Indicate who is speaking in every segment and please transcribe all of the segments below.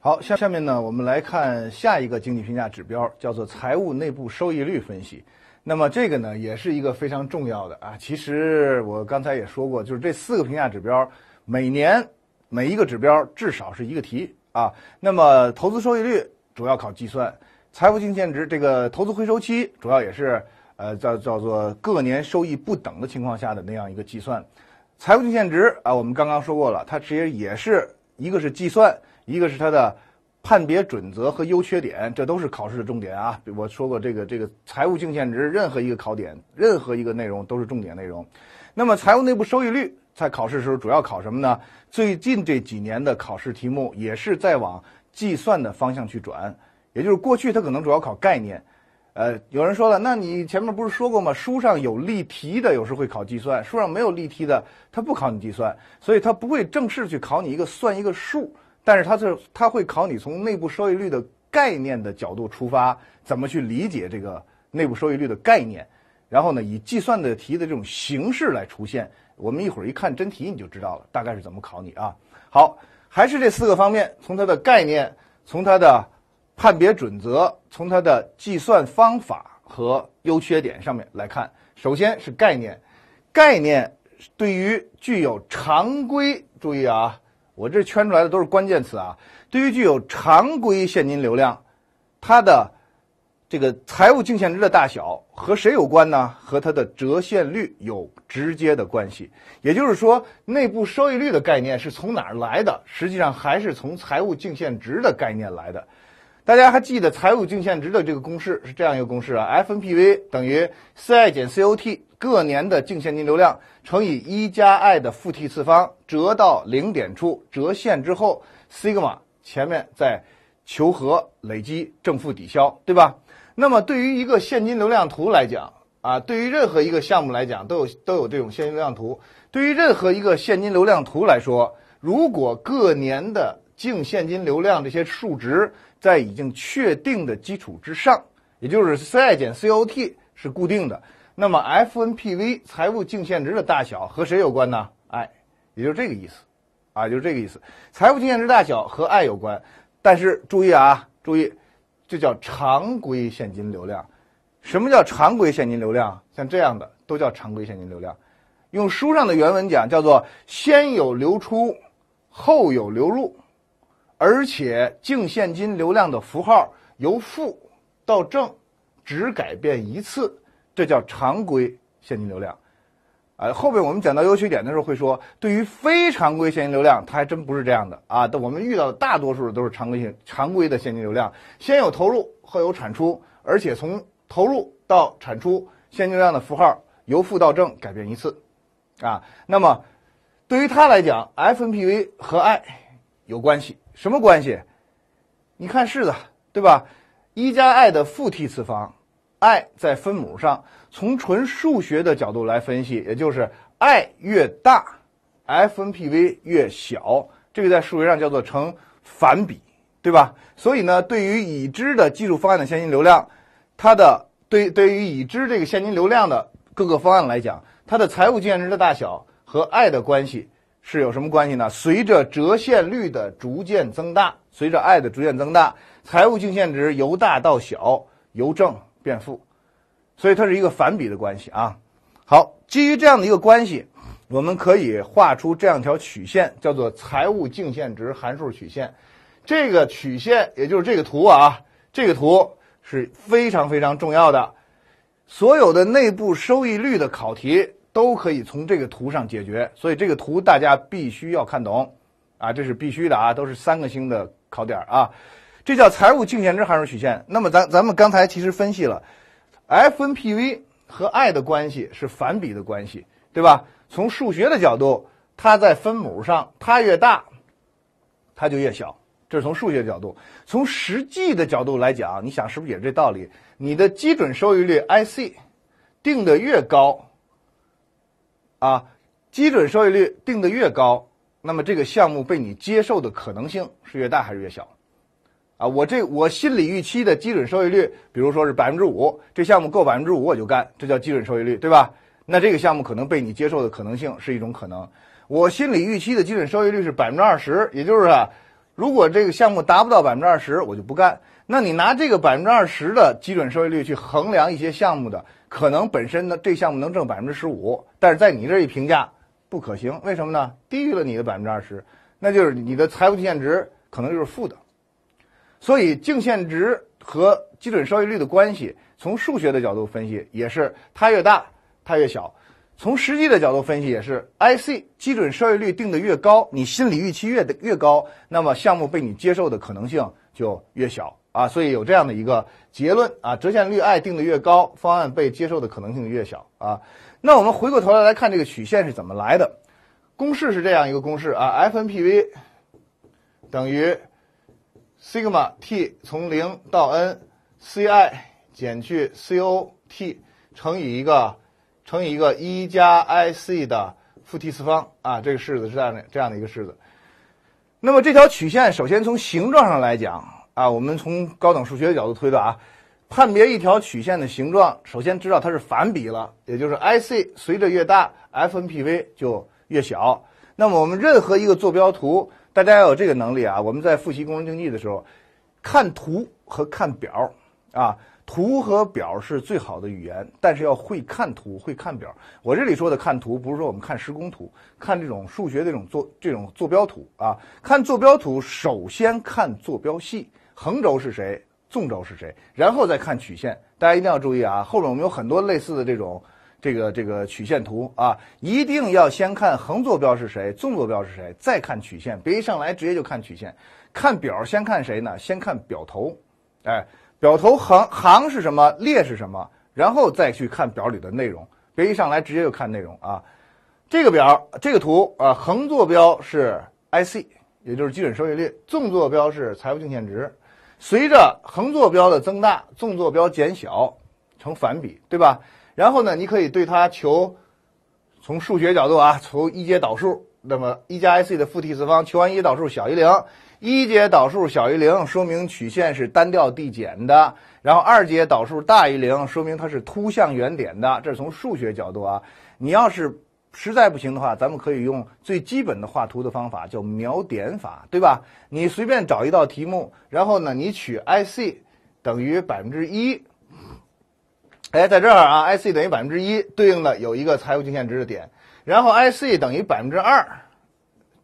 Speaker 1: 好，下下面呢，我们来看下一个经济评价指标，叫做财务内部收益率分析。那么这个呢，也是一个非常重要的啊。其实我刚才也说过，就是这四个评价指标，每年每一个指标至少是一个题啊。那么投资收益率主要考计算，财务净现值这个投资回收期主要也是呃叫叫做各年收益不等的情况下的那样一个计算，财务净现值啊，我们刚刚说过了，它其实也是一个是计算。一个是它的判别准则和优缺点，这都是考试的重点啊。我说过，这个这个财务净现值，任何一个考点，任何一个内容都是重点内容。那么财务内部收益率在考试时候主要考什么呢？最近这几年的考试题目也是在往计算的方向去转，也就是过去它可能主要考概念。呃，有人说了，那你前面不是说过吗？书上有例题的，有时会考计算；书上没有例题的，它不考你计算，所以它不会正式去考你一个算一个数。但是它是它会考你从内部收益率的概念的角度出发，怎么去理解这个内部收益率的概念，然后呢以计算的题的这种形式来出现。我们一会儿一看真题你就知道了大概是怎么考你啊。好，还是这四个方面，从它的概念、从它的判别准则、从它的计算方法和优缺点上面来看。首先是概念，概念对于具有常规，注意啊。我这圈出来的都是关键词啊。对于具有常规现金流量，它的这个财务净现值的大小和谁有关呢？和它的折现率有直接的关系。也就是说，内部收益率的概念是从哪儿来的？实际上还是从财务净现值的概念来的。大家还记得财务净现值的这个公式是这样一个公式啊：FNPV 等于 C I 减 C O T。各年的净现金流量乘以一加 i 的负 t 次方折到零点处折现之后，i g m a 前面再求和累积正负抵消，对吧？那么对于一个现金流量图来讲啊，对于任何一个项目来讲都有都有这种现金流量图。对于任何一个现金流量图来说，如果各年的净现金流量这些数值在已经确定的基础之上，也就是 C I 减 C O T 是固定的。那么，FNPV 财务净现值的大小和谁有关呢哎，也就是这个意思，啊，就是这个意思。财务净现值大小和 i 有关，但是注意啊，注意，这叫常规现金流量。什么叫常规现金流量？像这样的都叫常规现金流量。用书上的原文讲，叫做先有流出，后有流入，而且净现金流量的符号由负到正，只改变一次。这叫常规现金流量，啊，后边我们讲到优缺点的时候会说，对于非常规现金流量，它还真不是这样的啊。但我们遇到的大多数都是常规性、常规的现金流量，先有投入，后有产出，而且从投入到产出，现金流量的符号由负到正改变一次，啊，那么对于它来讲，FNPV 和 i 有关系，什么关系？你看式子，对吧？一加 i 的负 t 次方。i 在分母上，从纯数学的角度来分析，也就是 i 越大，FNPV 越小，这个在数学上叫做成反比，对吧？所以呢，对于已知的技术方案的现金流量，它的对对于已知这个现金流量的各个方案来讲，它的财务净现值的大小和 i 的关系是有什么关系呢？随着折现率的逐渐增大，随着 i 的逐渐增大，财务净现值由大到小由正。变负，所以它是一个反比的关系啊。好，基于这样的一个关系，我们可以画出这样一条曲线，叫做财务净现值函数曲线。这个曲线，也就是这个图啊，这个图是非常非常重要的。所有的内部收益率的考题都可以从这个图上解决，所以这个图大家必须要看懂啊，这是必须的啊，都是三个星的考点啊。这叫财务净现值函数曲线。那么咱咱们刚才其实分析了，FNPV 和 i 的关系是反比的关系，对吧？从数学的角度，它在分母上，它越大，它就越小。这是从数学角度。从实际的角度来讲，你想是不是也这道理？你的基准收益率 ic 定的越高，啊，基准收益率定的越高，那么这个项目被你接受的可能性是越大还是越小？啊，我这我心理预期的基准收益率，比如说是百分之五，这项目够百分之五我就干，这叫基准收益率，对吧？那这个项目可能被你接受的可能性是一种可能。我心理预期的基准收益率是百分之二十，也就是啊，如果这个项目达不到百分之二十，我就不干。那你拿这个百分之二十的基准收益率去衡量一些项目的可能本身呢？这项目能挣百分之十五，但是在你这一评价不可行，为什么呢？低于了你的百分之二十，那就是你的财富现值可能就是负的。所以净现值和基准收益率的关系，从数学的角度分析也是它越大它越小；从实际的角度分析也是，IC 基准收益率定的越高，你心理预期越的越高，那么项目被你接受的可能性就越小啊。所以有这样的一个结论啊，折现率 i 定的越高，方案被接受的可能性越小啊。那我们回过头来来看这个曲线是怎么来的，公式是这样一个公式啊，FNPV 等于。sigma t 从零到 n，ci 减去 co t 乘以一个乘以一个一加 ic 的负 t 次方啊，这个式子是这样的这样的一个式子。那么这条曲线首先从形状上来讲啊，我们从高等数学角度推断啊，判别一条曲线的形状，首先知道它是反比了，也就是 ic 随着越大，fnpv 就越小。那么我们任何一个坐标图。大家要有这个能力啊！我们在复习工程经济的时候，看图和看表，啊，图和表是最好的语言。但是要会看图，会看表。我这里说的看图，不是说我们看施工图，看这种数学这种坐这种坐标图啊。看坐标图，首先看坐标系，横轴是谁，纵轴是谁，然后再看曲线。大家一定要注意啊！后面我们有很多类似的这种。这个这个曲线图啊，一定要先看横坐标是谁，纵坐标是谁，再看曲线，别一上来直接就看曲线。看表先看谁呢？先看表头，哎，表头行行是什么？列是什么？然后再去看表里的内容，别一上来直接就看内容啊。这个表这个图啊，横坐标是 IC，也就是基准收益率，纵坐标是财务净现值，随着横坐标的增大，纵坐标减小，成反比，对吧？然后呢，你可以对它求，从数学角度啊，求一阶导数。那么一加 ic 的负 t 次方，求完一阶导数小于零，一阶导数小于零说明曲线是单调递减的。然后二阶导数大于零，说明它是凸向原点的。这是从数学角度啊。你要是实在不行的话，咱们可以用最基本的画图的方法，叫描点法，对吧？你随便找一道题目，然后呢，你取 ic 等于百分之一。哎，在这儿啊，IC 等于百分之一对应的有一个财务极限值的点，然后 IC 等于百分之二，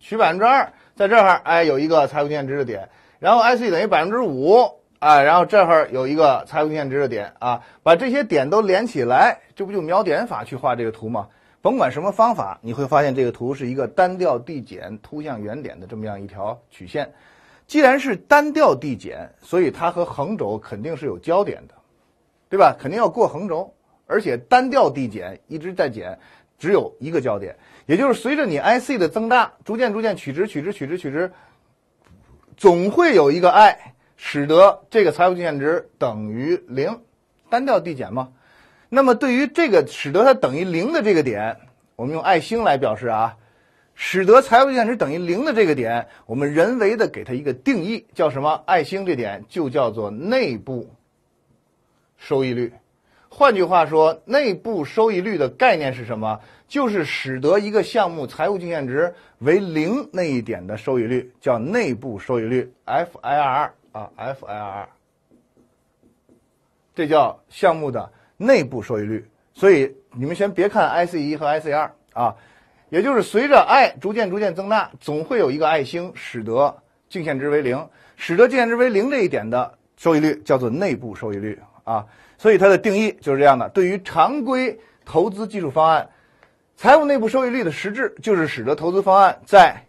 Speaker 1: 取百分之二，在这儿哎有一个财务极限值的点，然后 IC 等于百分之五，哎，然后这儿有一个财务极限值的点啊，把这些点都连起来，这不就描点法去画这个图吗？甭管什么方法，你会发现这个图是一个单调递减、凸向原点的这么样一条曲线。既然是单调递减，所以它和横轴肯定是有交点的。对吧？肯定要过横轴，而且单调递减，一直在减，只有一个交点，也就是随着你 IC 的增大，逐渐逐渐取值取值取值取值，总会有一个 I 使得这个财务净现值等于零，单调递减嘛。那么对于这个使得它等于零的这个点，我们用爱星来表示啊，使得财务净现值等于零的这个点，我们人为的给它一个定义，叫什么爱星？这点就叫做内部。收益率，换句话说，内部收益率的概念是什么？就是使得一个项目财务净现值为零那一点的收益率，叫内部收益率 （FIR）。啊，FIR，这叫项目的内部收益率。所以，你们先别看 IC 一和 IC 二啊，也就是随着 i 逐渐逐渐增大，总会有一个 i 星使得净现值为零，使得净现值为零这一点的收益率叫做内部收益率。啊，所以它的定义就是这样的：对于常规投资技术方案，财务内部收益率的实质就是使得投资方案在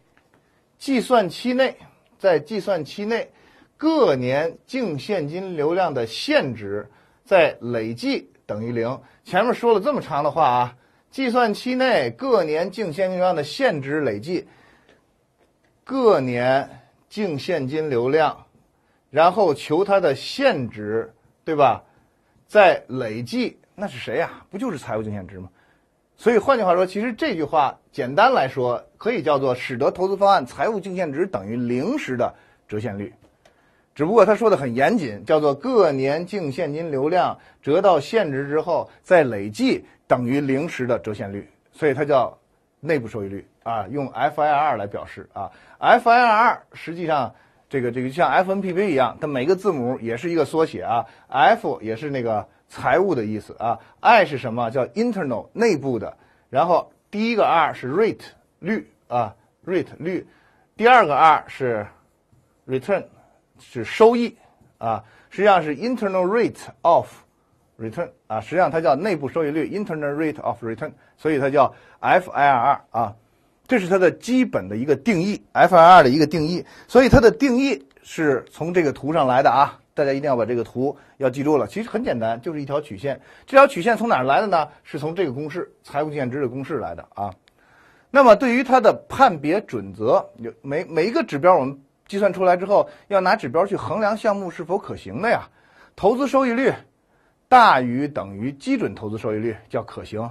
Speaker 1: 计算期内，在计算期内各年净现金流量的现值在累计等于零。前面说了这么长的话啊，计算期内各年净现金流量的现值累计，各年净现金流量，然后求它的现值。对吧？再累计那是谁呀？不就是财务净现值吗？所以换句话说，其实这句话简单来说可以叫做使得投资方案财务净现值等于零时的折现率。只不过他说的很严谨，叫做各年净现金流量折到现值之后再累计等于零时的折现率，所以它叫内部收益率啊，用 f i r 来表示啊 f i r 实际上。这个这个像 FNPV 一样，它每个字母也是一个缩写啊。F 也是那个财务的意思啊。I 是什么？叫 internal，内部的。然后第一个 R 是 rate，率啊，rate 率。第二个 R 是 return，是收益啊。实际上是 internal rate of return 啊，实际上它叫内部收益率 internal rate of return，所以它叫 FIRR 啊。这是它的基本的一个定义 f i r 的一个定义，所以它的定义是从这个图上来的啊，大家一定要把这个图要记住了。其实很简单，就是一条曲线。这条曲线从哪儿来的呢？是从这个公式财务贡献值公式来的啊。那么对于它的判别准则，有每每一个指标，我们计算出来之后，要拿指标去衡量项目是否可行的呀。投资收益率大于等于基准投资收益率叫可行，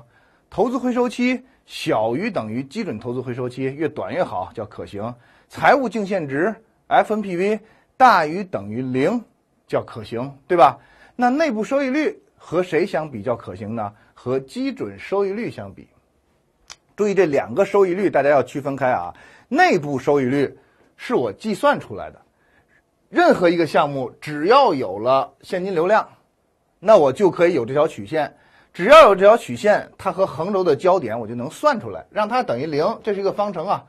Speaker 1: 投资回收期。小于等于基准投资回收期，越短越好，叫可行。财务净现值 FNPV 大于等于零，叫可行，对吧？那内部收益率和谁相比较可行呢？和基准收益率相比。注意这两个收益率，大家要区分开啊。内部收益率是我计算出来的，任何一个项目只要有了现金流量，那我就可以有这条曲线。只要有这条曲线，它和横轴的交点我就能算出来。让它等于零，这是一个方程啊。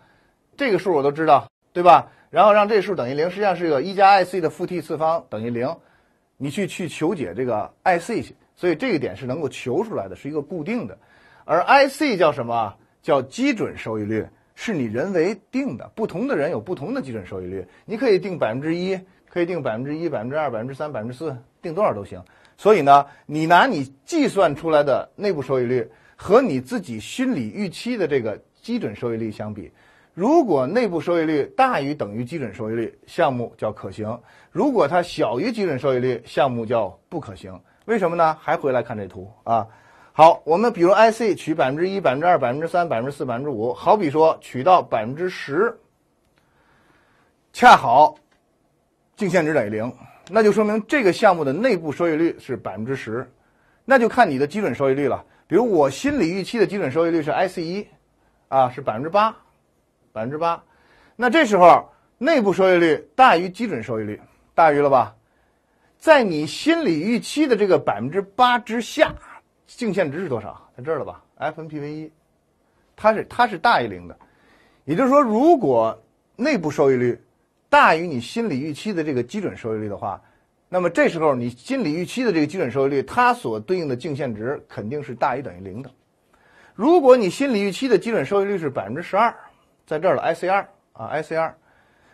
Speaker 1: 这个数我都知道，对吧？然后让这个数等于零，实际上是一个一加 i c 的负 t 次方等于零。你去去求解这个 i c 去。所以这个点是能够求出来的，是一个固定的。而 i c 叫什么？叫基准收益率，是你人为定的。不同的人有不同的基准收益率。你可以定百分之一，可以定百分之一、百分之二、百分之三、百分之四，定多少都行。所以呢，你拿你计算出来的内部收益率和你自己心理预期的这个基准收益率相比，如果内部收益率大于等于基准收益率，项目叫可行；如果它小于基准收益率，项目叫不可行。为什么呢？还回来看这图啊。好，我们比如 IC 取百分之一、百分之二、百分之三、百分之四、百分之五，好比说取到百分之十，恰好净现值等于零。那就说明这个项目的内部收益率是百分之十，那就看你的基准收益率了。比如我心理预期的基准收益率是 IC 一，啊是百分之八，百分之八。那这时候内部收益率大于基准收益率，大于了吧？在你心理预期的这个百分之八之下，净现值是多少？在这了吧？FNPV 一，它是它是大于零的。也就是说，如果内部收益率。大于你心理预期的这个基准收益率的话，那么这时候你心理预期的这个基准收益率，它所对应的净现值肯定是大于等于零的。如果你心理预期的基准收益率是百分之十二，在这儿了，ICR 啊，ICR，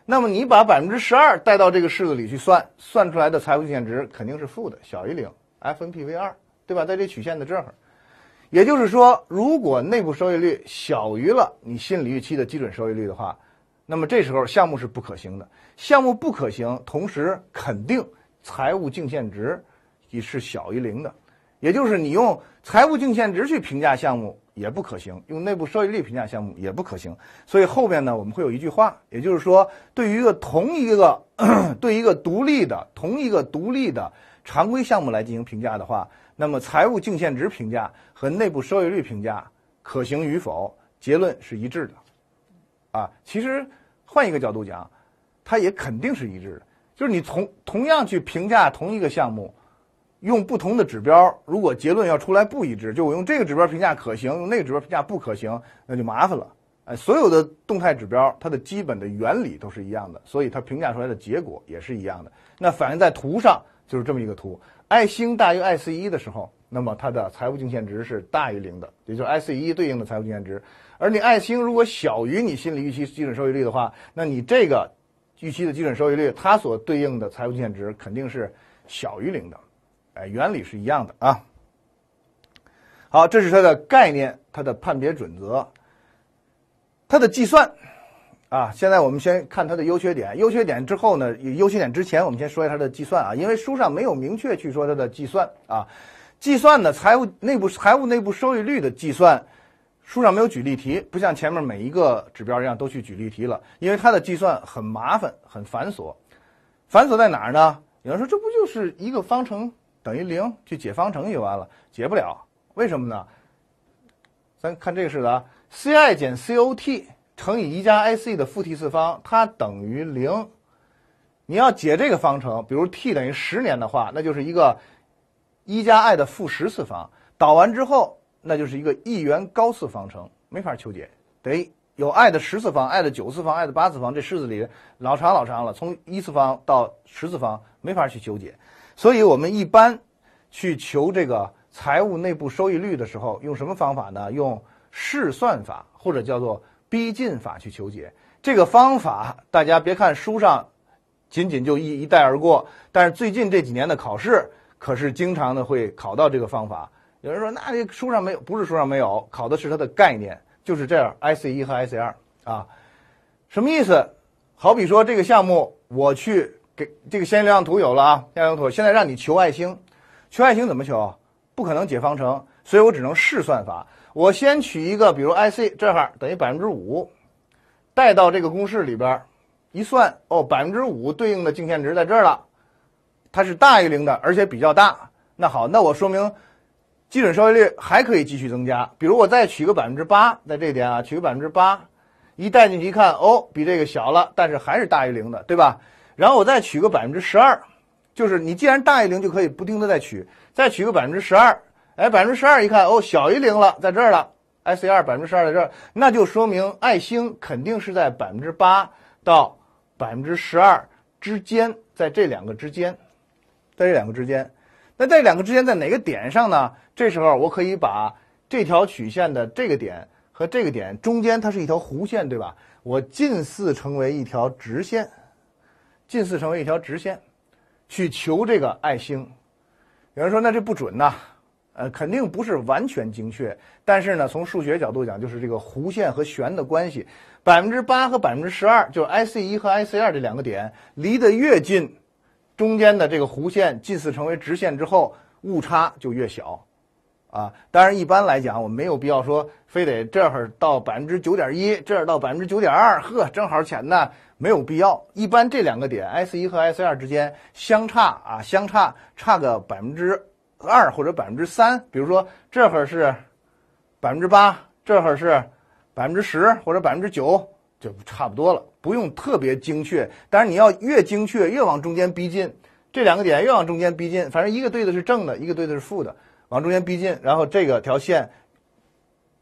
Speaker 1: 那么你把百分之十二带到这个式子里去算，算出来的财富净现值肯定是负的，小于零，FNPV 二，对吧？在这曲线的这儿，也就是说，如果内部收益率小于了你心理预期的基准收益率的话。那么这时候项目是不可行的，项目不可行，同时肯定财务净现值也是小于零的，也就是你用财务净现值去评价项目也不可行，用内部收益率评价项目也不可行。所以后边呢我们会有一句话，也就是说对于一个同一个，对一个独立的同一个独立的常规项目来进行评价的话，那么财务净现值评价和内部收益率评价可行与否结论是一致的，啊，其实。换一个角度讲，它也肯定是一致的。就是你同同样去评价同一个项目，用不同的指标，如果结论要出来不一致，就我用这个指标评价可行，用那个指标评价不可行，那就麻烦了。哎，所有的动态指标，它的基本的原理都是一样的，所以它评价出来的结果也是一样的。那反映在图上就是这么一个图爱星大于爱四一的时候，那么它的财务净现值是大于零的，也就是爱四一对应的财务净现值。而你爱星如果小于你心理预期基准收益率的话，那你这个预期的基准收益率，它所对应的财务净值肯定是小于零的，哎，原理是一样的啊。好，这是它的概念，它的判别准则，它的计算啊。现在我们先看它的优缺点，优缺点之后呢，优缺点之前我们先说一下它的计算啊，因为书上没有明确去说它的计算啊，计算的财务内部财务内部收益率的计算。书上没有举例题，不像前面每一个指标一样都去举例题了，因为它的计算很麻烦、很繁琐。繁琐在哪儿呢？有人说这不就是一个方程等于零，去解方程就完了，解不了。为什么呢？咱看这个式子，ci 啊减 cot 乘以一加 ic 的负 t 次方，它等于零。你要解这个方程，比如 t 等于十年的话，那就是一个一加 i 的负十次方，导完之后。那就是一个一元高次方程，没法求解，得有 i 的十次方、i 的九次方、i 的八次方，这式子里老长老长了，从一次方到十次方没法去求解，所以我们一般去求这个财务内部收益率的时候，用什么方法呢？用试算法或者叫做逼近法去求解。这个方法大家别看书上仅仅就一一带而过，但是最近这几年的考试可是经常的会考到这个方法。有人说，那这书上没有，不是书上没有，考的是它的概念，就是这样，IC 一和 IC 二啊，什么意思？好比说这个项目，我去给这个先量量图有了啊，先量量图，现在让你求外星，求外星怎么求？不可能解方程，所以我只能试算法。我先取一个，比如 IC 这哈等于百分之五，带到这个公式里边一算，哦，百分之五对应的净现值在这儿了，它是大于零的，而且比较大。那好，那我说明。基准收益率还可以继续增加，比如我再取个百分之八，在这点啊，取个百分之八，一带进去一看，哦，比这个小了，但是还是大于零的，对吧？然后我再取个百分之十二，就是你既然大于零，就可以不停的再取，再取个百分之十二，哎，百分之十二一看，哦，小于零了，在这儿了，S 二百分之十二在这儿，那就说明爱星肯定是在百分之八到百分之十二之间，在这两个之间，在这两个之间。那这两个之间，在哪个点上呢？这时候我可以把这条曲线的这个点和这个点中间，它是一条弧线，对吧？我近似成为一条直线，近似成为一条直线，去求这个爱星。有人说，那这不准呐，呃，肯定不是完全精确。但是呢，从数学角度讲，就是这个弧线和弦的关系，百分之八和百分之十二，就是 I C 一和 I C 二这两个点离得越近。中间的这个弧线近似成为直线之后，误差就越小，啊，当然一般来讲，我们没有必要说非得这会儿到百分之九点一，这儿到百分之九点二，呵，正好钱呢没有必要。一般这两个点 S 一和 S 二之间相差啊，相差差个百分之二或者百分之三，比如说这会儿是百分之八，这会儿是百分之十或者百分之九。就差不多了，不用特别精确。但是你要越精确，越往中间逼近，这两个点越往中间逼近，反正一个对的是正的，一个对的是负的，往中间逼近，然后这个条线，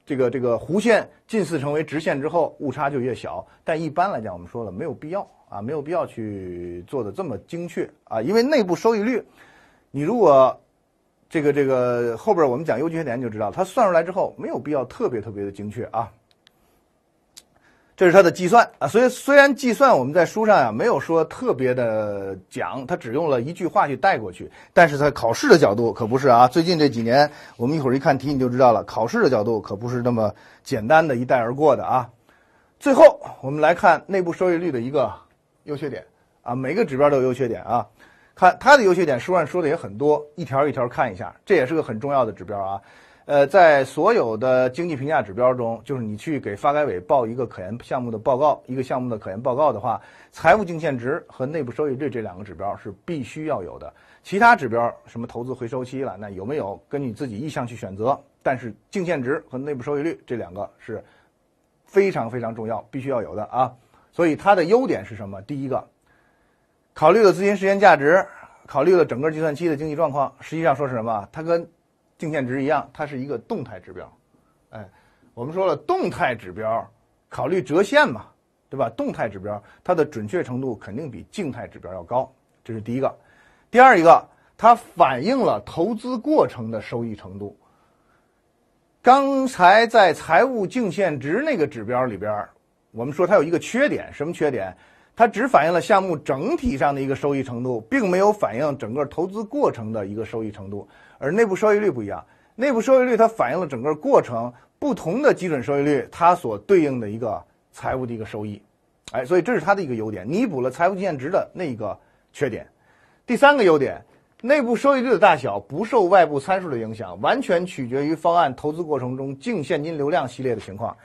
Speaker 1: 这个这个弧线近似成为直线之后，误差就越小。但一般来讲，我们说了没有必要啊，没有必要去做的这么精确啊，因为内部收益率，你如果这个这个后边我们讲优缺点就知道，它算出来之后没有必要特别特别的精确啊。这是它的计算啊，所以虽然计算我们在书上呀没有说特别的讲，它只用了一句话去带过去，但是在考试的角度可不是啊。最近这几年，我们一会儿一看题你就知道了，考试的角度可不是那么简单的一带而过的啊。最后我们来看内部收益率的一个优缺点啊，每个指标都有优缺点啊。看它的优缺点，书上说的也很多，一条一条看一下，这也是个很重要的指标啊。呃，在所有的经济评价指标中，就是你去给发改委报一个可研项目的报告，一个项目的可研报告的话，财务净现值和内部收益率这两个指标是必须要有的。其他指标什么投资回收期了，那有没有根据自己意向去选择？但是净现值和内部收益率这两个是非常非常重要，必须要有的啊。所以它的优点是什么？第一个，考虑了资金时间价值，考虑了整个计算期的经济状况。实际上说是什么？它跟净现值一样，它是一个动态指标，哎，我们说了动态指标考虑折现嘛，对吧？动态指标它的准确程度肯定比静态指标要高，这是第一个。第二一个，它反映了投资过程的收益程度。刚才在财务净现值那个指标里边，我们说它有一个缺点，什么缺点？它只反映了项目整体上的一个收益程度，并没有反映整个投资过程的一个收益程度，而内部收益率不一样。内部收益率它反映了整个过程不同的基准收益率它所对应的一个财务的一个收益，哎，所以这是它的一个优点，弥补了财务净现值的那一个缺点。第三个优点，内部收益率的大小不受外部参数的影响，完全取决于方案投资过程中净现金流量系列的情况。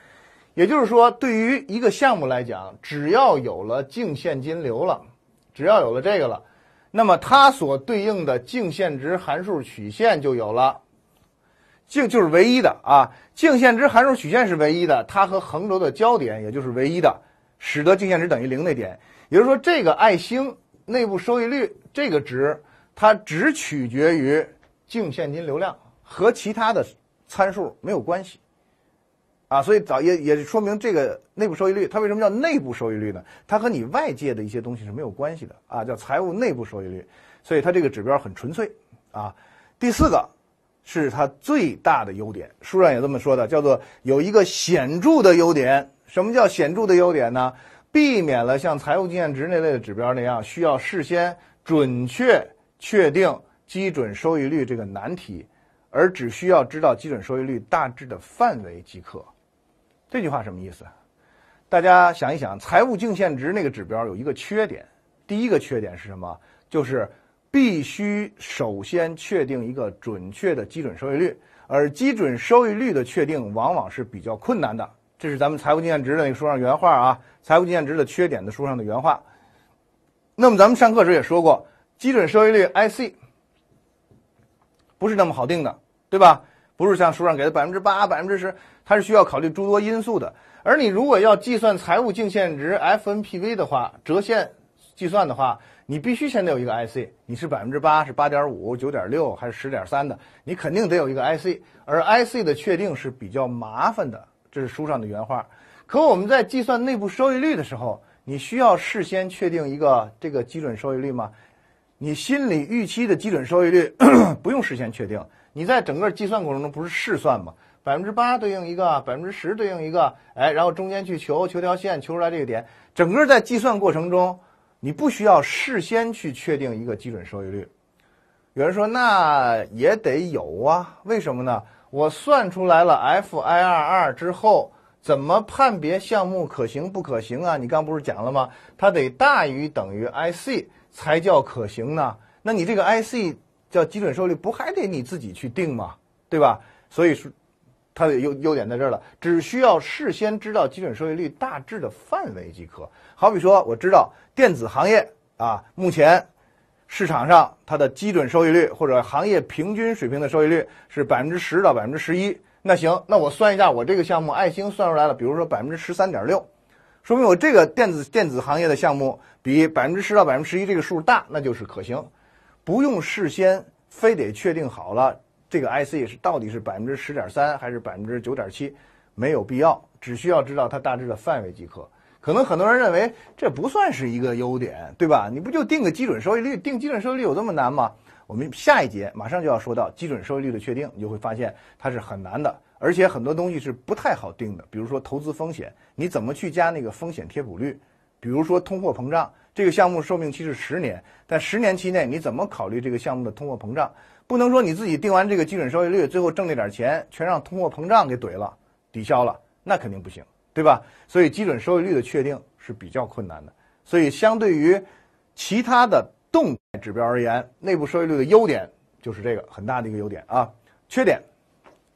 Speaker 1: 也就是说，对于一个项目来讲，只要有了净现金流了，只要有了这个了，那么它所对应的净现值函数曲线就有了，净就是唯一的啊。净现值函数曲线是唯一的，它和横轴的交点也就是唯一的，使得净现值等于零那点。也就是说，这个爱星内部收益率这个值，它只取决于净现金流量，和其他的参数没有关系。啊，所以早也也说明这个内部收益率，它为什么叫内部收益率呢？它和你外界的一些东西是没有关系的啊，叫财务内部收益率。所以它这个指标很纯粹啊。第四个是它最大的优点，书上也这么说的，叫做有一个显著的优点。什么叫显著的优点呢？避免了像财务经验值那类的指标那样需要事先准确确定基准收益率这个难题，而只需要知道基准收益率大致的范围即可。这句话什么意思？大家想一想，财务净现值那个指标有一个缺点。第一个缺点是什么？就是必须首先确定一个准确的基准收益率，而基准收益率的确定往往是比较困难的。这是咱们财务净现值的那个书上原话啊，财务净现值的缺点的书上的原话。那么咱们上课时也说过，基准收益率 IC 不是那么好定的，对吧？不是像书上给的百分之八、百分之十。它是需要考虑诸多因素的，而你如果要计算财务净现值 （FNPV） 的话，折现计算的话，你必须先得有一个 IC，你是百分之八、是八点五、九点六还是十点三的，你肯定得有一个 IC。而 IC 的确定是比较麻烦的，这是书上的原话。可我们在计算内部收益率的时候，你需要事先确定一个这个基准收益率吗？你心里预期的基准收益率 不用事先确定，你在整个计算过程中不是试算吗？百分之八对应一个，百分之十对应一个，哎，然后中间去求求条线，求出来这个点，整个在计算过程中，你不需要事先去确定一个基准收益率。有人说，那也得有啊，为什么呢？我算出来了 FIRR 之后，怎么判别项目可行不可行啊？你刚不是讲了吗？它得大于等于 IC 才叫可行呢。那你这个 IC 叫基准收益率，不还得你自己去定吗？对吧？所以说。它的优优点在这儿了，只需要事先知道基准收益率大致的范围即可。好比说，我知道电子行业啊，目前市场上它的基准收益率或者行业平均水平的收益率是百分之十到百分之十一。那行，那我算一下我这个项目，爱星算出来了，比如说百分之十三点六，说明我这个电子电子行业的项目比百分之十到百分之十一这个数大，那就是可行，不用事先非得确定好了。这个 IC 是到底是百分之十点三还是百分之九点七？没有必要，只需要知道它大致的范围即可。可能很多人认为这不算是一个优点，对吧？你不就定个基准收益率？定基准收益率有这么难吗？我们下一节马上就要说到基准收益率的确定，你就会发现它是很难的，而且很多东西是不太好定的。比如说投资风险，你怎么去加那个风险贴补率？比如说通货膨胀，这个项目寿命期是十年，但十年期内你怎么考虑这个项目的通货膨胀？不能说你自己定完这个基准收益率，最后挣那点钱全让通货膨胀给怼了、抵消了，那肯定不行，对吧？所以基准收益率的确定是比较困难的。所以相对于其他的动态指标而言，内部收益率的优点就是这个很大的一个优点啊。缺点，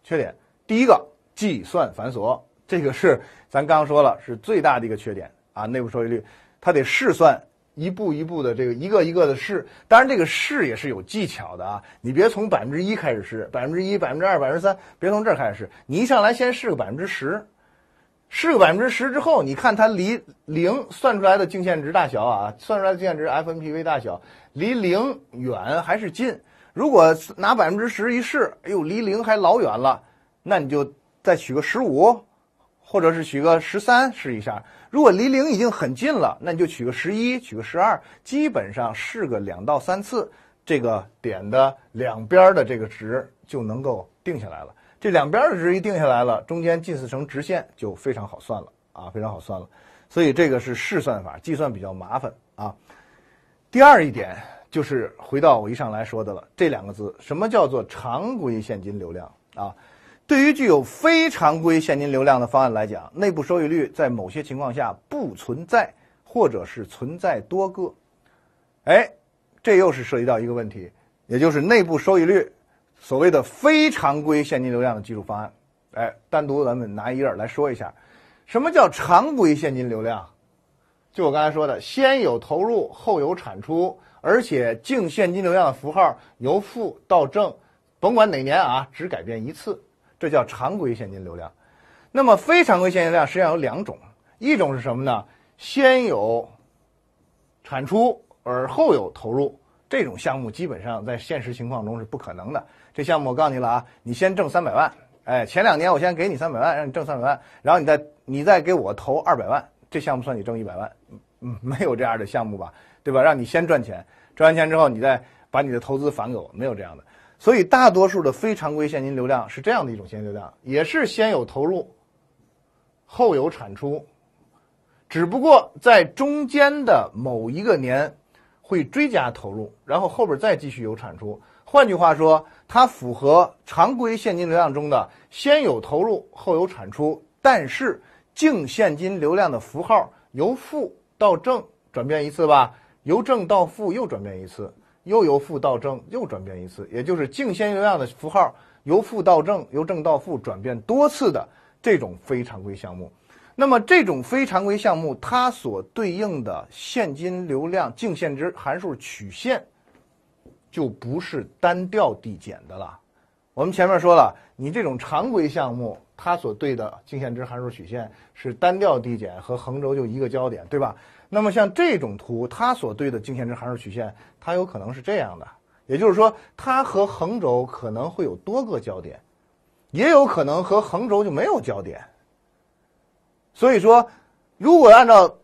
Speaker 1: 缺点，第一个计算繁琐，这个是咱刚说了是最大的一个缺点啊。内部收益率它得试算。一步一步的，这个一个一个的试，当然这个试也是有技巧的啊。你别从百分之一开始试，百分之一、百分之二、百分之三，别从这儿开始试。你一上来先试个百分之十，试个百分之十之后，你看它离零算出来的净现值大小啊，算出来的净现值 FNPV 大小离零远还是近？如果拿百分之十一试，哎呦，离零还老远了，那你就再取个十五。或者是取个十三试一下，如果离零已经很近了，那你就取个十一，取个十二，基本上试个两到三次，这个点的两边的这个值就能够定下来了。这两边的值一定下来了，中间近似成直线就非常好算了啊，非常好算了。所以这个是试算法，计算比较麻烦啊。第二一点就是回到我一上来说的了，这两个字什么叫做常规现金流量啊？对于具有非常规现金流量的方案来讲，内部收益率在某些情况下不存在，或者是存在多个。哎，这又是涉及到一个问题，也就是内部收益率，所谓的非常规现金流量的技术方案。哎，单独咱们拿一页来说一下，什么叫常规现金流量？就我刚才说的，先有投入，后有产出，而且净现金流量的符号由负到正，甭管哪年啊，只改变一次。这叫常规现金流量，那么非常规现金量实际上有两种，一种是什么呢？先有产出而后有投入，这种项目基本上在现实情况中是不可能的。这项目我告诉你了啊，你先挣三百万，哎，前两年我先给你三百万，让你挣三百万，然后你再你再给我投二百万，这项目算你挣一百万，嗯，没有这样的项目吧？对吧？让你先赚钱，赚完钱之后你再把你的投资返给我，没有这样的。所以，大多数的非常规现金流量是这样的一种现金流量，也是先有投入，后有产出，只不过在中间的某一个年会追加投入，然后后边再继续有产出。换句话说，它符合常规现金流量中的先有投入后有产出，但是净现金流量的符号由负到正转变一次吧，由正到负又转变一次。又由负到正，又转变一次，也就是净现流量的符号由负到正、由正到负转变多次的这种非常规项目。那么，这种非常规项目，它所对应的现金流量净现值函数曲线就不是单调递减的了。我们前面说了，你这种常规项目。它所对的净现值函数曲线是单调递减和横轴就一个交点，对吧？那么像这种图，它所对的净现值函数曲线，它有可能是这样的，也就是说，它和横轴可能会有多个交点，也有可能和横轴就没有交点。所以说，如果按照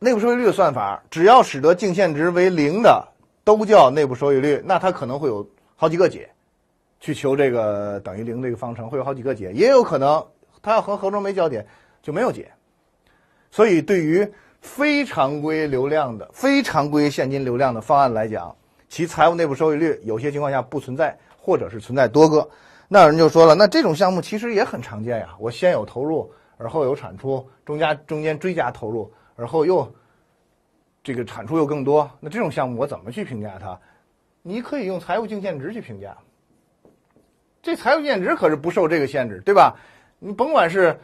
Speaker 1: 内部收益率的算法，只要使得净现值为零的都叫内部收益率，那它可能会有好几个解。去求这个等于零这个方程会有好几个解，也有可能它要和和中没交点就没有解。所以，对于非常规流量的、非常规现金流量的方案来讲，其财务内部收益率有些情况下不存在，或者是存在多个。那有人就说了：“那这种项目其实也很常见呀！我先有投入，而后有产出，中间中间追加投入，而后又这个产出又更多。那这种项目我怎么去评价它？你可以用财务净现值去评价。”这财务现值可是不受这个限制，对吧？你甭管是，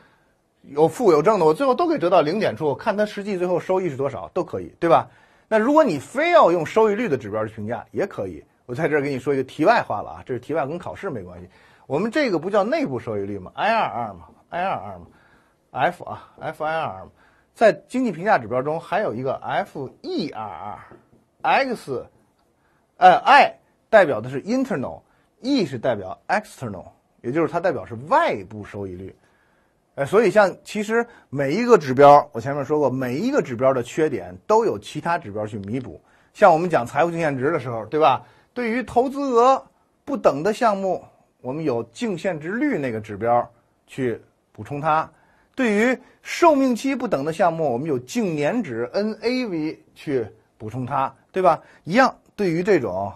Speaker 1: 有负有正的，我最后都可以得到零点处，我看它实际最后收益是多少，都可以，对吧？那如果你非要用收益率的指标去评价，也可以。我在这儿给你说一个题外话了啊，这是题外，跟考试没关系。我们这个不叫内部收益率吗？IRR 嘛，IRR 嘛，F 啊，FIRR 嘛，在经济评价指标中还有一个 FERR，X，呃 i 代表的是 internal。E 是代表 external，也就是它代表是外部收益率，哎，所以像其实每一个指标，我前面说过，每一个指标的缺点都有其他指标去弥补。像我们讲财务净现值的时候，对吧？对于投资额不等的项目，我们有净现值率那个指标去补充它；对于寿命期不等的项目，我们有净年值 NAV 去补充它，对吧？一样，对于这种。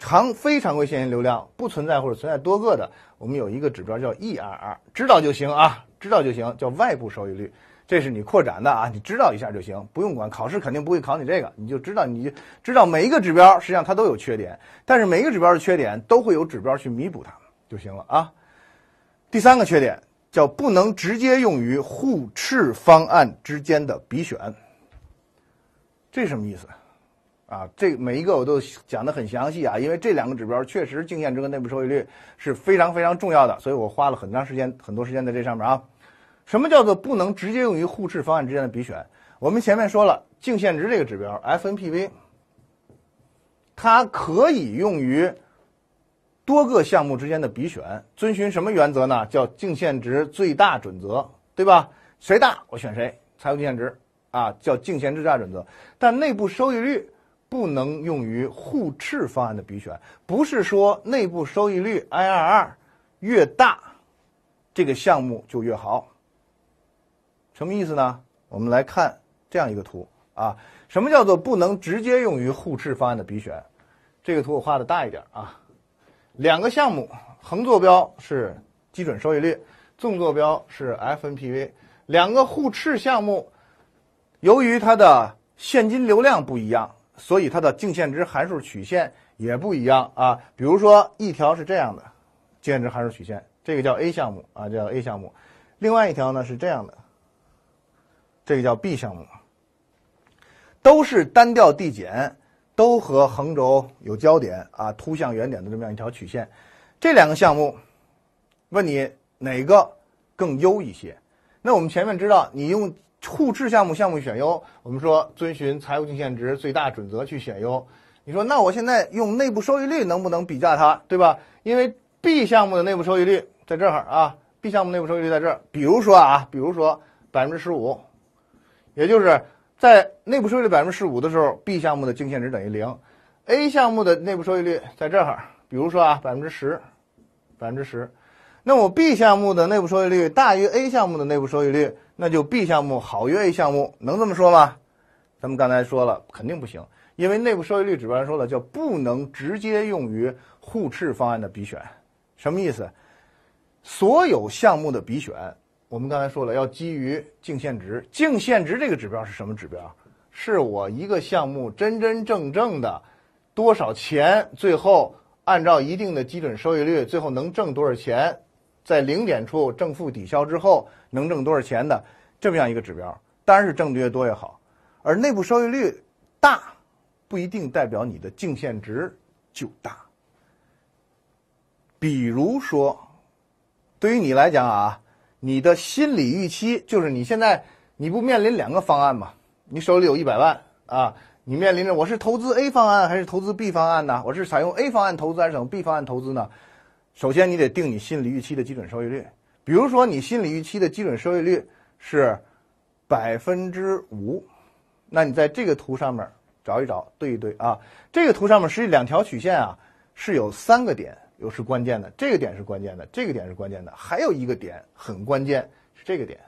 Speaker 1: 常非常规现金流量不存在或者存在多个的，我们有一个指标叫 ERR，知道就行啊，知道就行，叫外部收益率，这是你扩展的啊，你知道一下就行，不用管，考试肯定不会考你这个，你就知道，你就知道每一个指标实际上它都有缺点，但是每一个指标的缺点都会有指标去弥补它就行了啊。第三个缺点叫不能直接用于互斥方案之间的比选，这什么意思？啊，这每一个我都讲得很详细啊，因为这两个指标确实净现值和内部收益率是非常非常重要的，所以我花了很长时间很多时间在这上面啊。什么叫做不能直接用于互斥方案之间的比选？我们前面说了，净现值这个指标，FNPV，它可以用于多个项目之间的比选，遵循什么原则呢？叫净现值最大准则，对吧？谁大我选谁，财务净现值啊，叫净现值最大准则。但内部收益率不能用于互斥方案的比选，不是说内部收益率 IRR 越大，这个项目就越好。什么意思呢？我们来看这样一个图啊。什么叫做不能直接用于互斥方案的比选？这个图我画的大一点啊。两个项目，横坐标是基准收益率，纵坐标是 FNPV。两个互斥项目，由于它的现金流量不一样。所以它的净现值函数曲线也不一样啊。比如说一条是这样的净现值函数曲线，这个叫 A 项目啊，叫 A 项目；另外一条呢是这样的，这个叫 B 项目，都是单调递减，都和横轴有交点啊，凸向原点的这么样一条曲线。这两个项目，问你哪个更优一些？那我们前面知道，你用互斥项目，项目选优。我们说遵循财务净现值最大准则去选优。你说，那我现在用内部收益率能不能比价它，对吧？因为 B 项目的内部收益率在这儿啊，B 项目内部收益率在这儿。比如说啊，比如说百分之十五，也就是在内部收益率百分之十五的时候，B 项目的净现值等于零。A 项目的内部收益率在这儿，比如说啊，百分之十，百分之十。那我 B 项目的内部收益率大于 A 项目的内部收益率。那就 B 项目好于 A 项目，能这么说吗？咱们刚才说了，肯定不行，因为内部收益率指标说了，叫不能直接用于互斥方案的比选。什么意思？所有项目的比选，我们刚才说了，要基于净现值。净现值这个指标是什么指标？是我一个项目真真正正的多少钱，最后按照一定的基准收益率，最后能挣多少钱？在零点处正负抵消之后，能挣多少钱的这么样一个指标，当然是挣的越多越好。而内部收益率大不一定代表你的净现值就大。比如说，对于你来讲啊，你的心理预期就是你现在你不面临两个方案嘛？你手里有一百万啊，你面临着我是投资 A 方案还是投资 B 方案呢？我是采用 A 方案投资还是采用 B 方案投资呢？首先，你得定你心理预期的基准收益率。比如说，你心理预期的基准收益率是百分之五，那你在这个图上面找一找，对一对啊。这个图上面实际两条曲线啊是有三个点，又是关键的。这个点是关键的，这个点是关键的，还有一个点很关键，是这个点。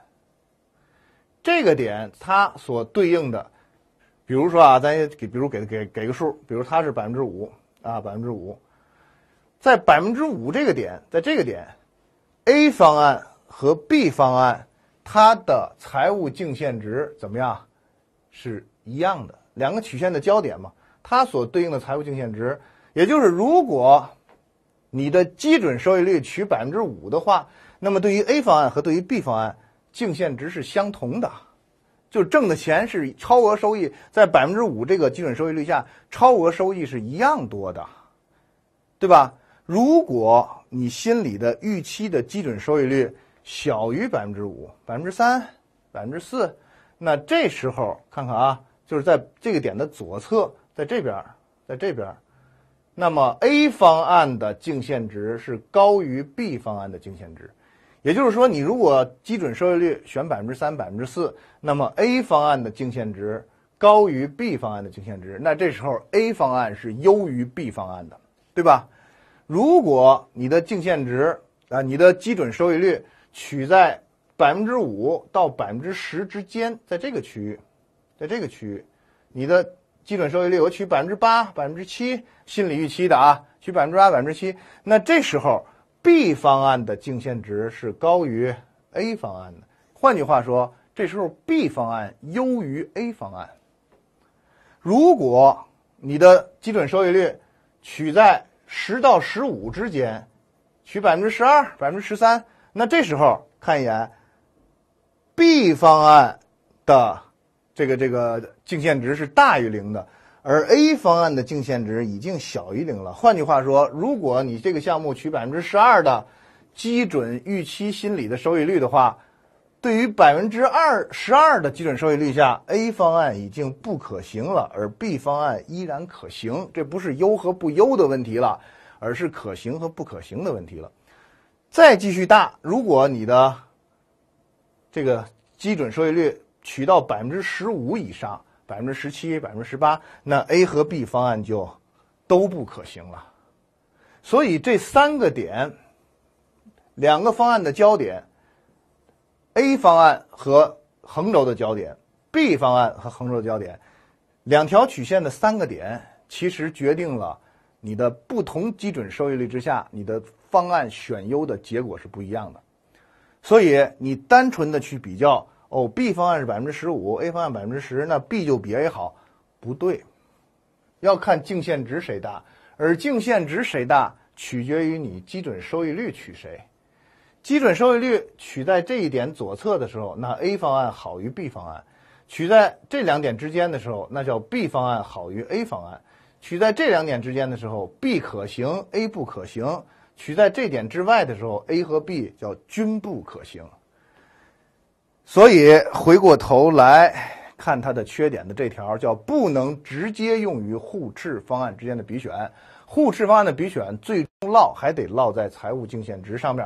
Speaker 1: 这个点它所对应的，比如说啊，咱给，比如给给给个数，比如它是百分之五啊，百分之五。在百分之五这个点，在这个点，A 方案和 B 方案它的财务净现值怎么样是一样的？两个曲线的交点嘛，它所对应的财务净现值，也就是如果你的基准收益率取百分之五的话，那么对于 A 方案和对于 B 方案，净现值是相同的，就挣的钱是超额收益，在百分之五这个基准收益率下，超额收益是一样多的，对吧？如果你心里的预期的基准收益率小于百分之五、百分之三、百分之四，那这时候看看啊，就是在这个点的左侧，在这边，在这边，那么 A 方案的净现值是高于 B 方案的净现值，也就是说，你如果基准收益率选百分之三、百分之四，那么 A 方案的净现值高于 B 方案的净现值，那这时候 A 方案是优于 B 方案的，对吧？如果你的净现值啊，你的基准收益率取在百分之五到百分之十之间，在这个区域，在这个区域，你的基准收益率我取百分之八、百分之七，心理预期的啊，取百分之八、百分之七，那这时候 B 方案的净现值是高于 A 方案的。换句话说，这时候 B 方案优于 A 方案。如果你的基准收益率取在十到十五之间，取百分之十二、百分之十三。那这时候看一眼，B 方案的这个这个净现值是大于零的，而 A 方案的净现值已经小于零了。换句话说，如果你这个项目取百分之十二的基准预期心理的收益率的话。对于百分之二十二的基准收益率下，A 方案已经不可行了，而 B 方案依然可行。这不是优和不优的问题了，而是可行和不可行的问题了。再继续大，如果你的这个基准收益率取到百分之十五以上、百分之十七、百分之十八，那 A 和 B 方案就都不可行了。所以这三个点，两个方案的焦点。A 方案和横轴的交点，B 方案和横轴的交点，两条曲线的三个点其实决定了你的不同基准收益率之下，你的方案选优的结果是不一样的。所以你单纯的去比较，哦，B 方案是百分之十五，A 方案百分之十，那 B 就比 A 好，不对，要看净现值谁大，而净现值谁大取决于你基准收益率取谁。基准收益率取在这一点左侧的时候，那 A 方案好于 B 方案；取在这两点之间的时候，那叫 B 方案好于 A 方案；取在这两点之间的时候，B 可行，A 不可行；取在这点之外的时候，A 和 B 叫均不可行。所以回过头来看它的缺点的这条，叫不能直接用于互斥方案之间的比选。互斥方案的比选最终落还得落在财务净现值上面。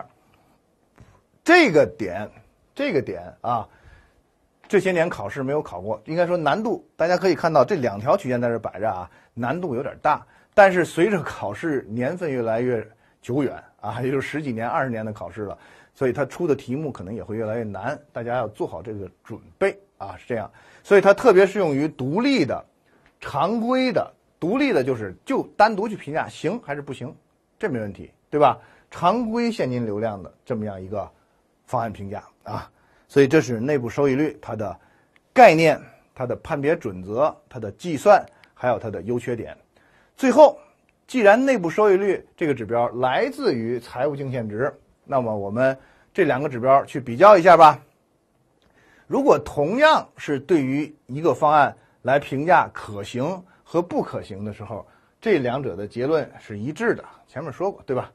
Speaker 1: 这个点，这个点啊，这些年考试没有考过，应该说难度大家可以看到这两条曲线在这摆着啊，难度有点大。但是随着考试年份越来越久远啊，也就是十几年、二十年的考试了，所以它出的题目可能也会越来越难，大家要做好这个准备啊，是这样。所以它特别适用于独立的、常规的、独立的，就是就单独去评价行还是不行，这没问题，对吧？常规现金流量的这么样一个。方案评价啊，所以这是内部收益率它的概念、它的判别准则、它的计算，还有它的优缺点。最后，既然内部收益率这个指标来自于财务净现值，那么我们这两个指标去比较一下吧。如果同样是对于一个方案来评价可行和不可行的时候，这两者的结论是一致的。前面说过，对吧？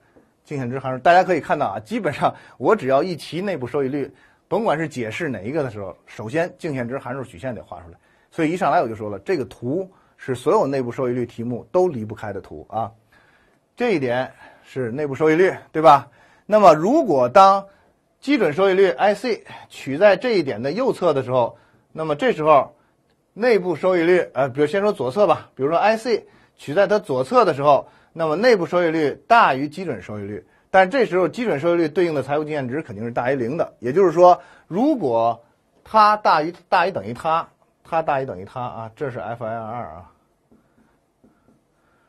Speaker 1: 净现值函数，大家可以看到啊，基本上我只要一提内部收益率，甭管是解释哪一个的时候，首先净现值函数曲线得画出来。所以一上来我就说了，这个图是所有内部收益率题目都离不开的图啊。这一点是内部收益率，对吧？那么如果当基准收益率 ic 取在这一点的右侧的时候，那么这时候内部收益率，呃，比如先说左侧吧，比如说 ic 取在它左侧的时候。那么内部收益率大于基准收益率，但这时候基准收益率对应的财务经验值肯定是大于零的。也就是说，如果它大于大于等于它，它大于等于它啊，这是 f i r 啊。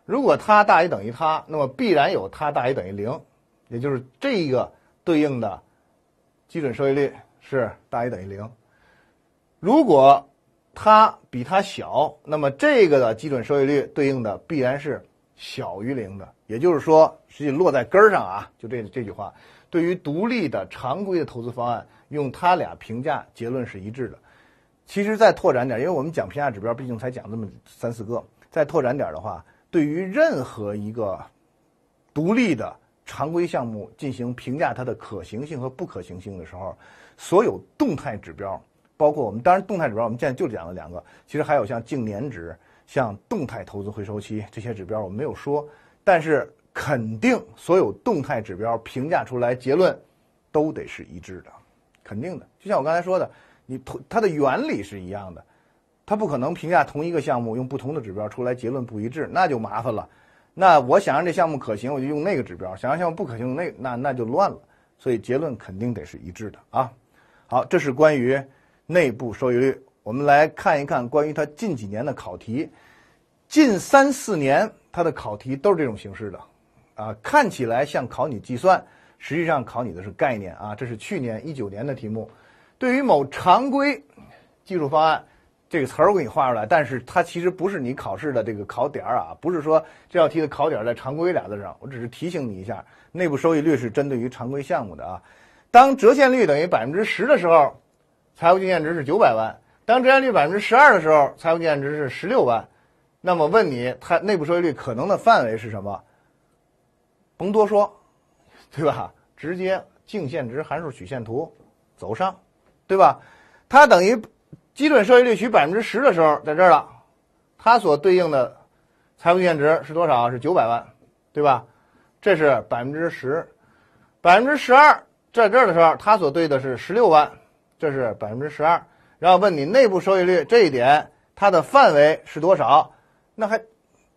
Speaker 1: 如果它大于等于它，那么必然有它大于等于零，也就是这个对应的基准收益率是大于等于零。如果它比它小，那么这个的基准收益率对应的必然是。小于零的，也就是说，实际落在根儿上啊，就这这句话，对于独立的常规的投资方案，用它俩评价结论是一致的。其实再拓展点，因为我们讲评价指标，毕竟才讲这么三四个，再拓展点的话，对于任何一个独立的常规项目进行评价它的可行性和不可行性的时候，所有动态指标，包括我们当然动态指标，我们现在就讲了两个，其实还有像净年值。像动态投资回收期这些指标，我没有说，但是肯定所有动态指标评价出来结论都得是一致的，肯定的。就像我刚才说的，你同它的原理是一样的，它不可能评价同一个项目用不同的指标出来结论不一致，那就麻烦了。那我想让这项目可行，我就用那个指标；想要项目不可行，那那那就乱了。所以结论肯定得是一致的啊。好，这是关于内部收益率。我们来看一看关于它近几年的考题，近三四年它的考题都是这种形式的，啊，看起来像考你计算，实际上考你的是概念啊。这是去年一九年的题目，对于某常规技术方案这个词儿我给你画出来，但是它其实不是你考试的这个考点啊，不是说这道题的考点在“常规”俩字上。我只是提醒你一下，内部收益率是针对于常规项目的啊。当折现率等于百分之十的时候，财务净现值是九百万。当折现率百分之十二的时候，财务净现值是十六万，那么问你，它内部收益率可能的范围是什么？甭多说，对吧？直接净现值函数曲线图，走上，对吧？它等于基准收益率取百分之十的时候，在这儿了，它所对应的财务净现值是多少？是九百万，对吧？这是百分之十，百分之十二在这儿的时候，它所对的是十六万，这是百分之十二。然后问你内部收益率这一点它的范围是多少？那还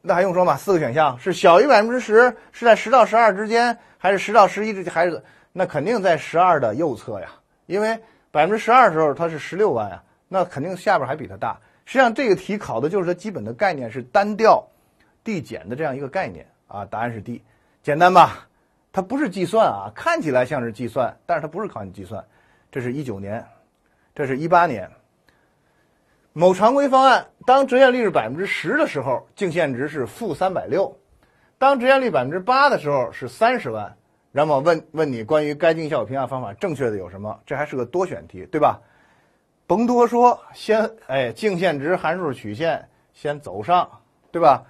Speaker 1: 那还用说吗？四个选项是小于百分之十，是在十到十二之间，还是十到十一之间？还是那肯定在十二的右侧呀，因为百分之十二时候它是十六万啊，那肯定下边还比它大。实际上这个题考的就是它基本的概念是单调递减的这样一个概念啊，答案是 D，简单吧？它不是计算啊，看起来像是计算，但是它不是考你计算。这是一九年，这是一八年。某常规方案，当折现率是百分之十的时候，净现值是负三百六；当折现率百分之八的时候是三十万。那么问问你关于该定效评价方法正确的有什么？这还是个多选题，对吧？甭多说，先哎，净现值函数曲线先走上，对吧？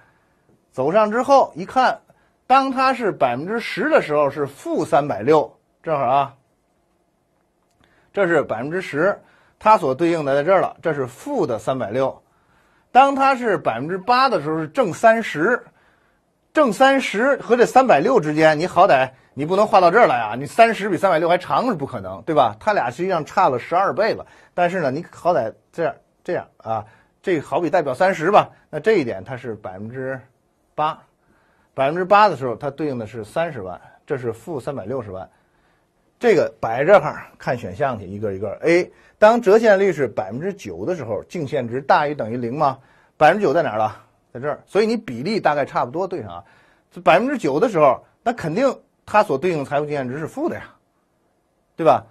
Speaker 1: 走上之后一看，当它是百分之十的时候是负三百六，正好啊，这是百分之十。它所对应的在这儿了，这是负的三百六。当它是百分之八的时候，是正三十，正三十和这三百六之间，你好歹你不能画到这儿来啊！你三十比三百六还长是不可能，对吧？它俩实际上差了十二倍了。但是呢，你好歹这样这样啊，这好比代表三十吧。那这一点它是百分之八，百分之八的时候，它对应的是三十万，这是负三百六十万。这个摆这儿看选项去，一个一个 A。当折现率是百分之九的时候，净现值大于等于零吗？百分之九在哪儿了？在这儿，所以你比例大概差不多对上啊。这百分之九的时候，那肯定它所对应的财富净现值是负的呀，对吧？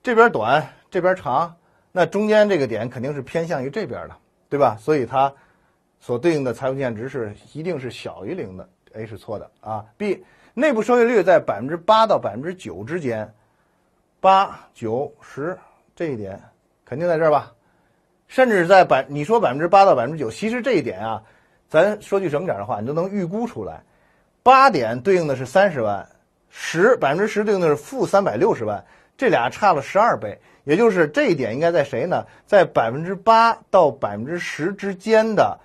Speaker 1: 这边短，这边长，那中间这个点肯定是偏向于这边的，对吧？所以它所对应的财富净现值是一定是小于零的，A 是错的啊。B 内部收益率在百分之八到百分之九之间，八九十。这一点肯定在这儿吧，甚至在百你说百分之八到百分之九，其实这一点啊，咱说句省点的话，你都能预估出来。八点对应的是三十万，十百分之十对应的是负三百六十万，这俩差了十二倍，也就是这一点应该在谁呢？在百分之八到百分之十之间的，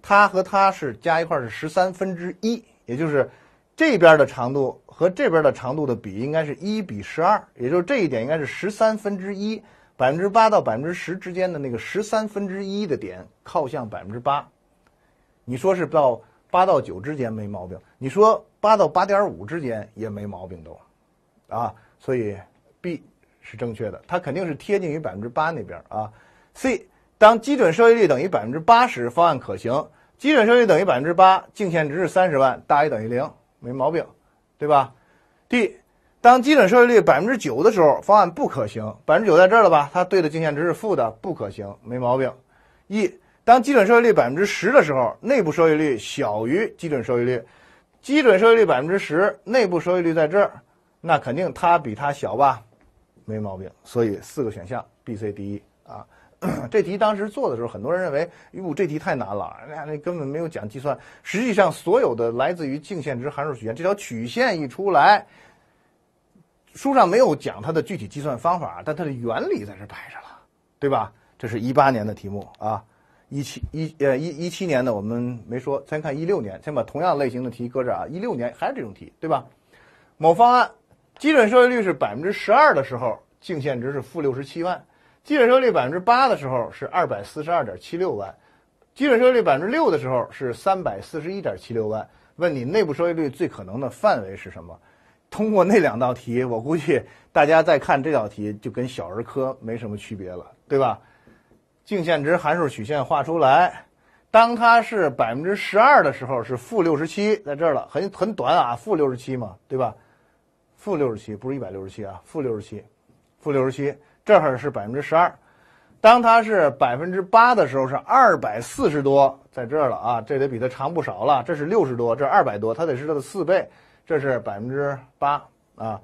Speaker 1: 它和它是加一块是十三分之一，也就是这边的长度。和这边的长度的比应该是一比十二，也就是这一点应该是十三分之一，百分之八到百分之十之间的那个十三分之一的点靠向百分之八。你说是到八到九之间没毛病，你说八到八点五之间也没毛病都，啊，所以 B 是正确的，它肯定是贴近于百分之八那边啊。C 当基准收益率等于百分之八时，方案可行。基准收益率等于百分之八，净现值是三十万，大于等于零，没毛病。对吧？D，当基准收益率百分之九的时候，方案不可行。百分之九在这儿了吧？它对的净现值是负的，不可行，没毛病。E，当基准收益率百分之十的时候，内部收益率小于基准收益率。基准收益率百分之十，内部收益率在这儿，那肯定它比它小吧？没毛病。所以四个选项 B、C、D、E。这题当时做的时候，很多人认为，哟，这题太难了，人家那根本没有讲计算。实际上，所有的来自于净现值函数曲线，这条曲线一出来，书上没有讲它的具体计算方法，但它的原理在这摆着了，对吧？这是一八年的题目啊，一七一呃一一七年的我们没说，先看一六年，先把同样类型的题搁这儿啊。一六年还是这种题，对吧？某方案基准收益率是百分之十二的时候，净现值是负六十七万。基准收益率百分之八的时候是二百四十二点七六万，基准收益率百分之六的时候是三百四十一点七六万。问你内部收益率最可能的范围是什么？通过那两道题，我估计大家再看这道题就跟小儿科没什么区别了，对吧？净现值函数曲线画出来，当它是百分之十二的时候是负六十七，在这儿了，很很短啊，负六十七嘛，对吧？负六十七不是一百六十七啊，负六十七，负六十七。这儿是百分之十二，当它是百分之八的时候是二百四十多，在这儿了啊，这得比它长不少了。这是六十多，这二百多，它得是它的四倍。这是百分之八啊，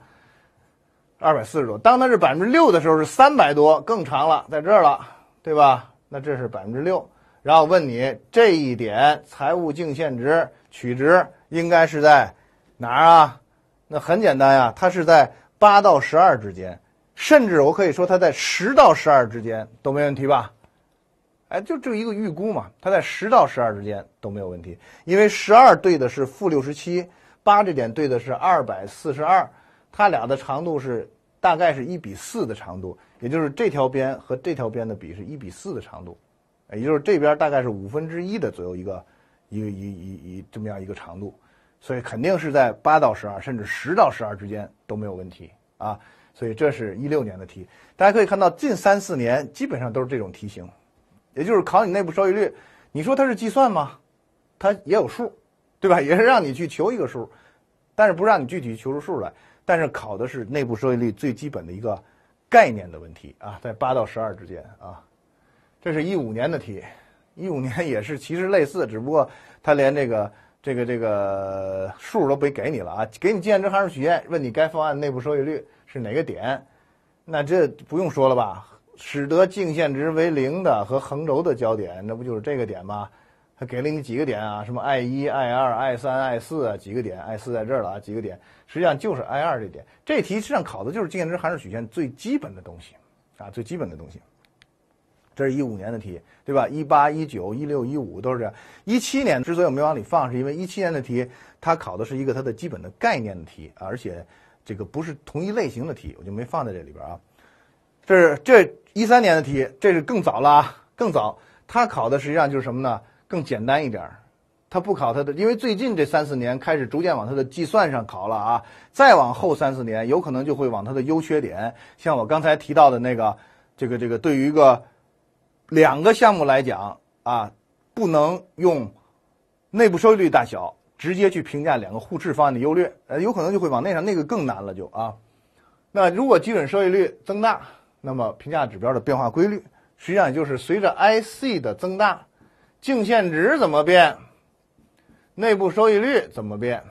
Speaker 1: 二百四十多。当它是百分之六的时候是三百多，更长了，在这儿了，对吧？那这是百分之六。然后问你这一点财务净现值取值应该是在哪儿啊？那很简单呀，它是在八到十二之间。甚至我可以说，它在十到十二之间都没问题吧？哎，就就一个预估嘛，它在十到十二之间都没有问题，因为十二对的是负六十七，八这点对的是二百四十二，它俩的长度是大概是一比四的长度，也就是这条边和这条边的比是一比四的长度，也就是这边大概是五分之一的左右一个，一个一一一这么样一个长度，所以肯定是在八到十二，甚至十到十二之间都没有问题啊。所以这是一六年的题，大家可以看到，近三四年基本上都是这种题型，也就是考你内部收益率。你说它是计算吗？它也有数，对吧？也是让你去求一个数，但是不让你具体求出数来。但是考的是内部收益率最基本的一个概念的问题啊，在八到十二之间啊。这是一五年的题，一五年也是其实类似，只不过它连这个这个这个数都不给你了啊，给你经验值函数曲线，问你该方案内部收益率。是哪个点？那这不用说了吧？使得净现值为零的和横轴的交点，那不就是这个点吗？它给了你几个点啊？什么 i 一、i 二、i 三、i 四啊？几个点？i 四在这儿了啊？几个点？实际上就是 i 二这点。这题实际上考的就是净现值函数曲线最基本的东西啊，最基本的东西。这是一五年的题，对吧？一八、一九、一六、一五都是这样。一七年之所以我没往里放，是因为一七年的题它考的是一个它的基本的概念的题，而且。这个不是同一类型的题，我就没放在这里边啊。这是这一三年的题，这是更早了啊，更早。它考的实际上就是什么呢？更简单一点儿，它不考它的，因为最近这三四年开始逐渐往它的计算上考了啊。再往后三四年，有可能就会往它的优缺点，像我刚才提到的那个，这个这个对于一个两个项目来讲啊，不能用内部收益率大小。直接去评价两个互斥方案的优劣，呃，有可能就会往那上，那个更难了就啊。那如果基准收益率增大，那么评价指标的变化规律，实际上就是随着 IC 的增大，净现值怎么变，内部收益率怎么变，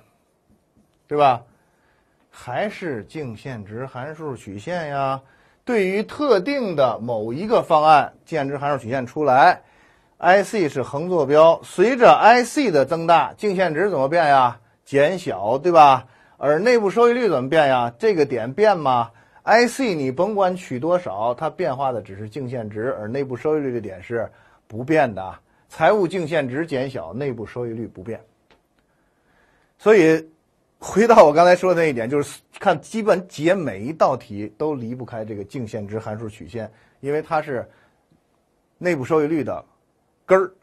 Speaker 1: 对吧？还是净现值函数曲线呀？对于特定的某一个方案，净现值函数曲线出来。IC 是横坐标，随着 IC 的增大，净现值怎么变呀？减小，对吧？而内部收益率怎么变呀？这个点变吗？IC 你甭管取多少，它变化的只是净现值，而内部收益率的点是不变的。财务净现值减小，内部收益率不变。所以，回到我刚才说的那一点，就是看基本解每一道题都离不开这个净现值函数曲线，因为它是内部收益率的。根儿。